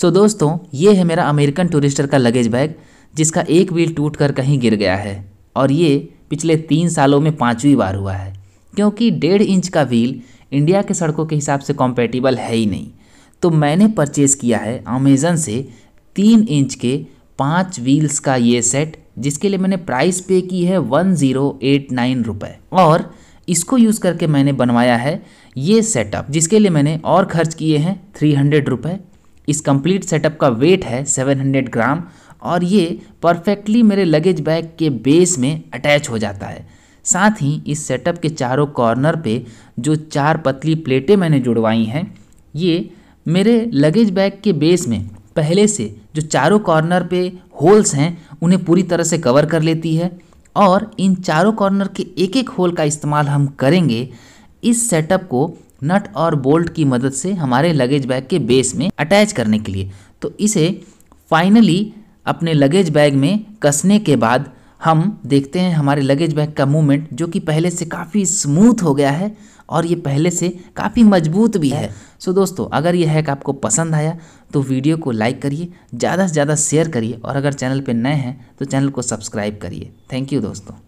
सो दोस्तों ये है मेरा अमेरिकन टूरिस्टर का लगेज बैग जिसका एक व्हील टूट कर कहीं गिर गया है और ये पिछले तीन सालों में पाँचवीं बार हुआ है क्योंकि डेढ़ इंच का व्हील इंडिया के सड़कों के हिसाब से कॉम्पेटिबल है ही नहीं तो मैंने परचेज़ किया है अमेज़न से तीन इंच के पाँच व्हील्स का ये सेट जिसके लिए मैंने प्राइस पे की है वन ज़ीरो एट नाइन रुपये और इसको यूज़ करके मैंने बनवाया है ये सेटअप जिसके लिए मैंने और खर्च किए हैं थ्री हंड्रेड रुपये इस कंप्लीट सेटअप का वेट है 700 ग्राम और ये परफेक्टली मेरे लगेज बैग के बेस में अटैच हो जाता है साथ ही इस सेटअप के चारों कॉर्नर पे जो चार पतली प्लेटें मैंने जुड़वाई हैं ये मेरे लगेज बैग के बेस में पहले से जो चारों कॉर्नर पे होल्स हैं उन्हें पूरी तरह से कवर कर लेती है और इन चारों कॉर्नर के एक एक होल का इस्तेमाल हम करेंगे इस सेटअप को नट और बोल्ट की मदद से हमारे लगेज बैग के बेस में अटैच करने के लिए तो इसे फाइनली अपने लगेज बैग में कसने के बाद हम देखते हैं हमारे लगेज बैग का मूवमेंट जो कि पहले से काफ़ी स्मूथ हो गया है और ये पहले से काफ़ी मजबूत भी है सो so, दोस्तों अगर ये हैक आपको पसंद आया तो वीडियो को लाइक करिए ज़्यादा से ज़्यादा शेयर करिए और अगर चैनल पर नए हैं तो चैनल को सब्सक्राइब करिए थैंक यू दोस्तों